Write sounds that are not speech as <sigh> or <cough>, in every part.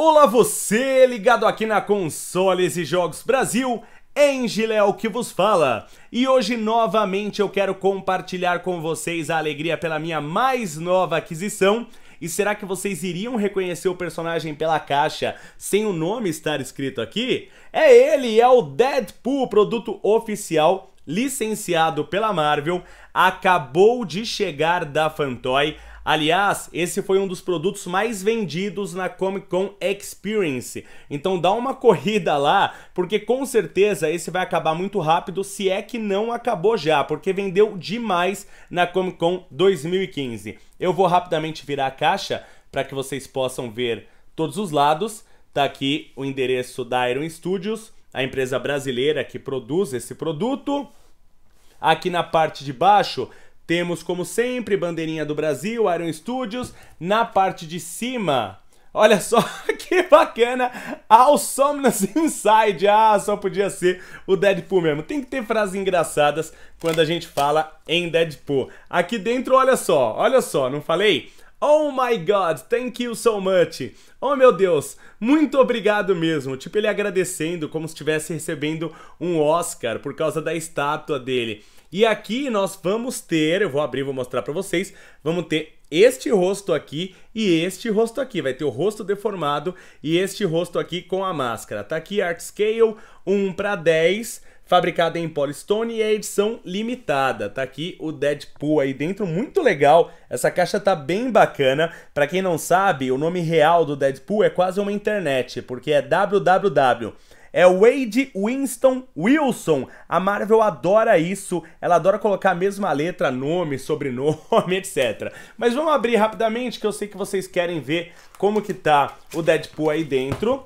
Olá você ligado aqui na Consoles e Jogos Brasil, é o que vos fala. E hoje novamente eu quero compartilhar com vocês a alegria pela minha mais nova aquisição. E será que vocês iriam reconhecer o personagem pela caixa sem o nome estar escrito aqui? É ele, é o Deadpool, produto oficial licenciado pela Marvel, acabou de chegar da Fantoy. Aliás, esse foi um dos produtos mais vendidos na Comic Con Experience. Então dá uma corrida lá, porque com certeza esse vai acabar muito rápido, se é que não acabou já, porque vendeu demais na Comic Con 2015. Eu vou rapidamente virar a caixa para que vocês possam ver todos os lados. Tá aqui o endereço da Iron Studios, a empresa brasileira que produz esse produto. Aqui na parte de baixo temos, como sempre, bandeirinha do Brasil, Iron Studios, na parte de cima. Olha só <laughs> que bacana! All Somnus Inside! Ah, só podia ser o Deadpool mesmo. Tem que ter frases engraçadas quando a gente fala em Deadpool. Aqui dentro, olha só, olha só, não falei? Oh my god, thank you so much. Oh meu Deus, muito obrigado mesmo. Tipo, ele agradecendo como se estivesse recebendo um Oscar por causa da estátua dele. E aqui nós vamos ter, eu vou abrir, vou mostrar para vocês, vamos ter este rosto aqui e este rosto aqui. Vai ter o rosto deformado e este rosto aqui com a máscara. Tá aqui Art Scale 1 para 10, fabricada em Polystone e é edição limitada. Tá aqui o Deadpool aí dentro, muito legal. Essa caixa tá bem bacana. Para quem não sabe, o nome real do Deadpool é quase uma internet, porque é www é Wade Winston Wilson. A Marvel adora isso, ela adora colocar a mesma letra, nome, sobrenome, <laughs> etc. Mas vamos abrir rapidamente que eu sei que vocês querem ver como que tá o Deadpool aí dentro.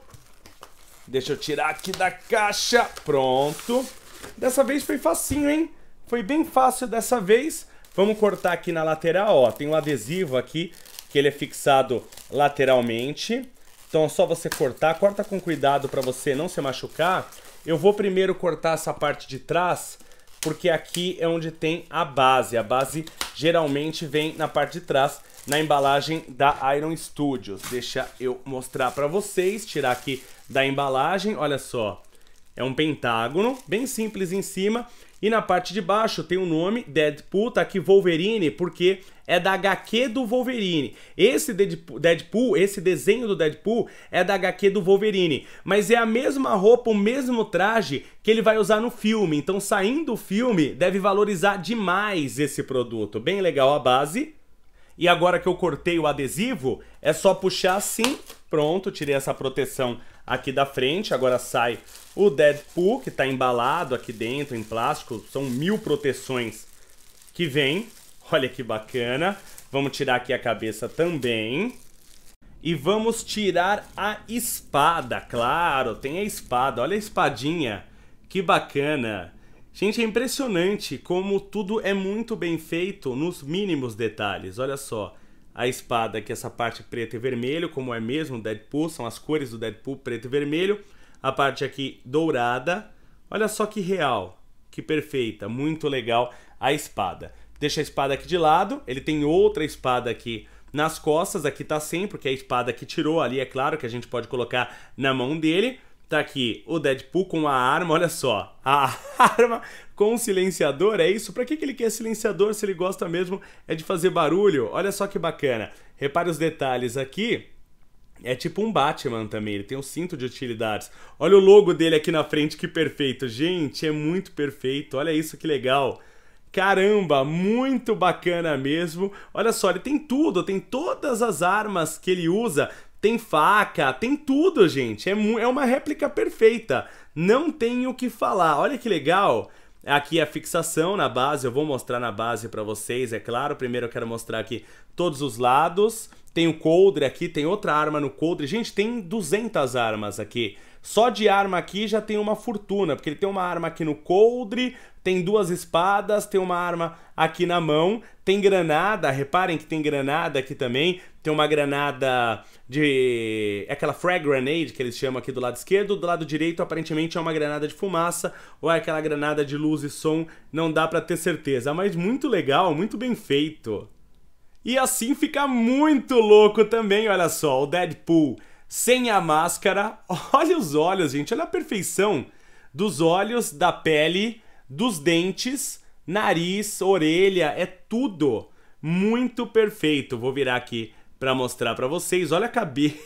Deixa eu tirar aqui da caixa. Pronto. Dessa vez foi facinho, hein? Foi bem fácil dessa vez. Vamos cortar aqui na lateral, ó. Tem um adesivo aqui que ele é fixado lateralmente. Então é só você cortar, corta com cuidado para você não se machucar. Eu vou primeiro cortar essa parte de trás, porque aqui é onde tem a base. A base geralmente vem na parte de trás, na embalagem da Iron Studios. Deixa eu mostrar para vocês, tirar aqui da embalagem, olha só. É um pentágono, bem simples em cima, e na parte de baixo tem o nome Deadpool, tá aqui Wolverine, porque é da HQ do Wolverine. Esse Deadpool, esse desenho do Deadpool é da HQ do Wolverine, mas é a mesma roupa, o mesmo traje que ele vai usar no filme. Então, saindo do filme, deve valorizar demais esse produto. Bem legal a base. E agora que eu cortei o adesivo, é só puxar assim, pronto, tirei essa proteção aqui da frente. Agora sai o Deadpool, que está embalado aqui dentro em plástico. São mil proteções que vem. Olha que bacana. Vamos tirar aqui a cabeça também. E vamos tirar a espada, claro, tem a espada, olha a espadinha, que bacana. Gente, é impressionante como tudo é muito bem feito nos mínimos detalhes, olha só a espada, que essa parte preta e vermelho, como é mesmo Deadpool, são as cores do Deadpool preto e vermelho. A parte aqui dourada. Olha só que real, que perfeita, muito legal a espada. Deixa a espada aqui de lado, ele tem outra espada aqui nas costas, aqui tá sem, porque é a espada que tirou ali, é claro que a gente pode colocar na mão dele. Tá aqui o Deadpool com a arma, olha só. A <laughs> arma com silenciador, é isso? Pra que, que ele quer silenciador se ele gosta mesmo é de fazer barulho? Olha só que bacana. Repare os detalhes aqui. É tipo um Batman também, ele tem um cinto de utilidades. Olha o logo dele aqui na frente, que perfeito. Gente, é muito perfeito, olha isso que legal. Caramba, muito bacana mesmo. Olha só, ele tem tudo, tem todas as armas que ele usa tem faca, tem tudo, gente. É, é uma réplica perfeita. Não tenho o que falar. Olha que legal. Aqui a fixação na base, eu vou mostrar na base para vocês, é claro. Primeiro eu quero mostrar aqui todos os lados. Tem o coldre aqui, tem outra arma no coldre. Gente, tem 200 armas aqui. Só de arma aqui já tem uma fortuna, porque ele tem uma arma aqui no coldre, tem duas espadas, tem uma arma aqui na mão, tem granada, reparem que tem granada aqui também, tem uma granada de. É aquela frag grenade que eles chamam aqui do lado esquerdo, do lado direito aparentemente é uma granada de fumaça ou é aquela granada de luz e som, não dá para ter certeza, mas muito legal, muito bem feito. E assim fica muito louco também, olha só, o Deadpool sem a máscara. <laughs> Olha os olhos, gente, olha a perfeição dos olhos, da pele dos dentes, nariz, orelha, é tudo muito perfeito. Vou virar aqui para mostrar para vocês. Olha a cabeça.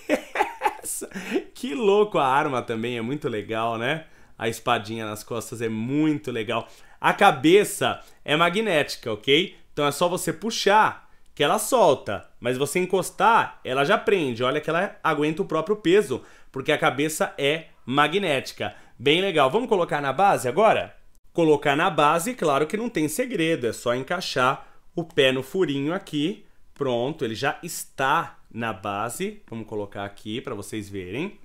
<laughs> que louco a arma também, é muito legal, né? A espadinha nas costas é muito legal. A cabeça é magnética, ok? Então é só você puxar que ela solta, mas você encostar, ela já prende. Olha que ela aguenta o próprio peso, porque a cabeça é magnética. Bem legal. Vamos colocar na base agora? Colocar na base, claro que não tem segredo, é só encaixar o pé no furinho aqui. Pronto, ele já está na base. Vamos colocar aqui para vocês verem.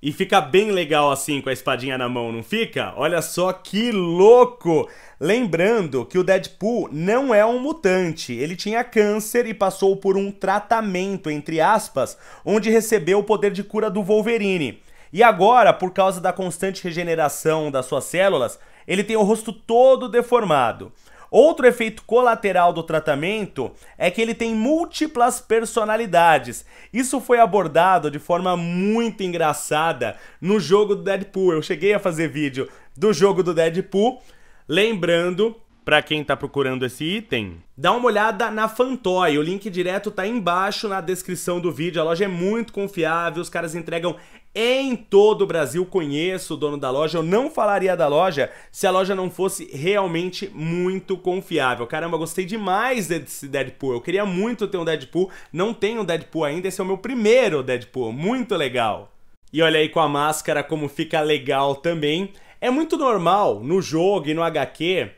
E fica bem legal assim com a espadinha na mão, não fica? Olha só que louco! Lembrando que o Deadpool não é um mutante, ele tinha câncer e passou por um tratamento, entre aspas, onde recebeu o poder de cura do Wolverine. E agora, por causa da constante regeneração das suas células, ele tem o rosto todo deformado. Outro efeito colateral do tratamento é que ele tem múltiplas personalidades. Isso foi abordado de forma muito engraçada no jogo do Deadpool. Eu cheguei a fazer vídeo do jogo do Deadpool, lembrando para quem tá procurando esse item, dá uma olhada na Fantoy, o link direto tá embaixo na descrição do vídeo. A loja é muito confiável, os caras entregam em todo o Brasil. Conheço o dono da loja, eu não falaria da loja se a loja não fosse realmente muito confiável. Caramba, gostei demais desse Deadpool. Eu queria muito ter um Deadpool, não tenho um Deadpool ainda, esse é o meu primeiro Deadpool, muito legal. E olha aí com a máscara como fica legal também. É muito normal no jogo e no HQ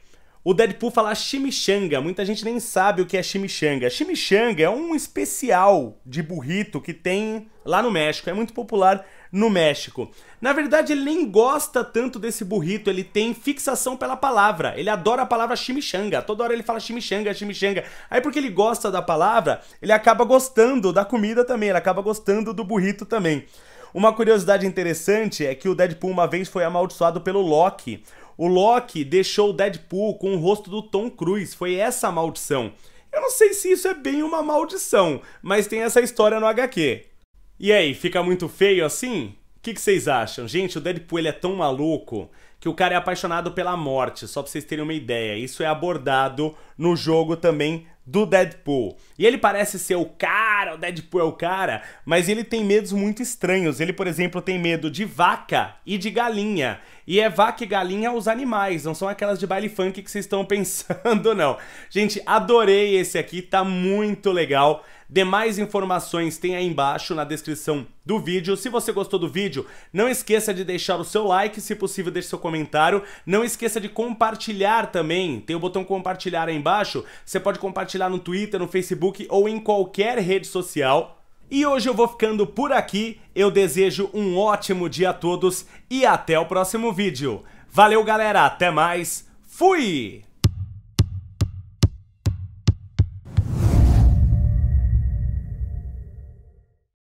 o Deadpool fala chimichanga. Muita gente nem sabe o que é chimichanga. Chimichanga é um especial de burrito que tem lá no México. É muito popular no México. Na verdade, ele nem gosta tanto desse burrito. Ele tem fixação pela palavra. Ele adora a palavra chimichanga. Toda hora ele fala chimichanga, chimichanga. Aí, porque ele gosta da palavra, ele acaba gostando da comida também. Ele acaba gostando do burrito também. Uma curiosidade interessante é que o Deadpool uma vez foi amaldiçoado pelo Loki. O Loki deixou o Deadpool com o rosto do Tom Cruise, foi essa a maldição. Eu não sei se isso é bem uma maldição, mas tem essa história no HQ. E aí, fica muito feio assim? O que, que, vocês acham? Gente, o Deadpool ele é tão maluco que o cara é apaixonado pela morte, só pra vocês terem uma ideia. Isso é abordado no jogo também do Deadpool. E ele parece ser o cara, o Deadpool é o cara, mas ele tem medos muito estranhos. Ele, por exemplo, tem medo de vaca e de galinha. E é vaca e galinha os animais, não são aquelas de baile funk que vocês estão <laughs> pensando, não. Gente, adorei esse aqui, tá muito legal. Demais informações tem aí embaixo na descrição do vídeo. Se você gostou do vídeo, não esqueça de deixar o seu like, se possível deixe seu comentário. Não esqueça de compartilhar também, tem o botão compartilhar aí embaixo. Você pode compartilhar no Twitter, no Facebook ou em qualquer rede social. E hoje eu vou ficando por aqui, eu desejo um ótimo dia a todos e até o próximo vídeo. Valeu galera, até mais, fui!